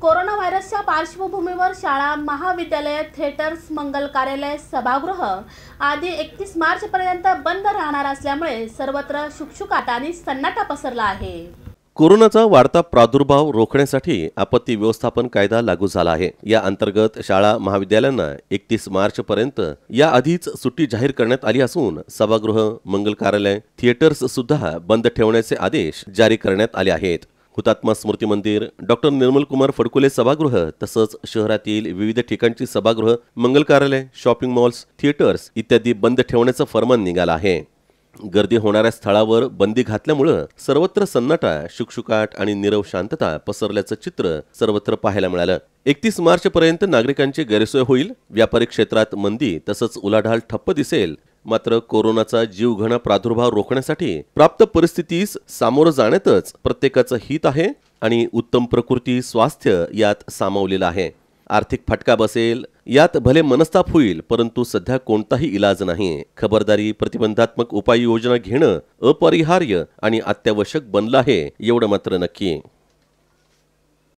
corona व्हायरसच्या पार्श्वभूमीवर शाळा महाविद्यालय थिएटर्स मंगल कार्यालय सभागृह आदी एकतीस पर्यंत बंद राहणार असल्यामुळे सर्वत्र शुकशुकाट आणि सन्नाटा पसरला आहे कोरोनाचा वाढता प्रादुर्भाव रोखण्यासाठी आपत्ती व्यवस्थापन कायदा लागू झाला आहे या अंतर्गत शाळा महाविद्यालयांना एकतीस मार्च पर्यंत या आधीच सुट्टी जाहीर करण्यात आली असून सभागृह मंगल कार्यालय थिएटर्स सुद्धा बंद ठेवण्याचे आदेश जारी करण्यात आले आहेत हुतात्मा स्मृती मंदिर डॉक्टर निर्मलकुमार फडकुले सभागृह तसंच शहरातील विविध ठिकाणची सभागृह मंगल कार्यालय शॉपिंग मॉल्स थिएटर्स इत्यादी बंद ठेवण्याचं फरमान निघालं आहे गर्दी होणाऱ्या स्थळावर बंदी घातल्यामुळं सर्वत्र सन्नाटा शुकशुकाट आणि निरव शांतता पसरल्याचं चित्र सर्वत्र पाहायला मिळालं एकतीस मार्च पर्यंत नागरिकांची गैरसोय होईल व्यापारी क्षेत्रात मंदी तसंच उलाढाल ठप्प दिसेल मात्र कोरोनाचा जीवघणा प्रादुर्भाव रोखण्यासाठी प्राप्त परिस्थितीस सामोरं जाण्यातच प्रत्येकाचं हित आहे आणि उत्तम प्रकृती स्वास्थ्य यात सामावलेलं आहे आर्थिक फटका बसेल यात भले मनस्ताप होईल परंतु सध्या कोणताही इलाज नाही खबरदारी प्रतिबंधात्मक उपाययोजना घेणं अपरिहार्य आणि अत्यावश्यक बनलं आहे एवढं मात्र नक्की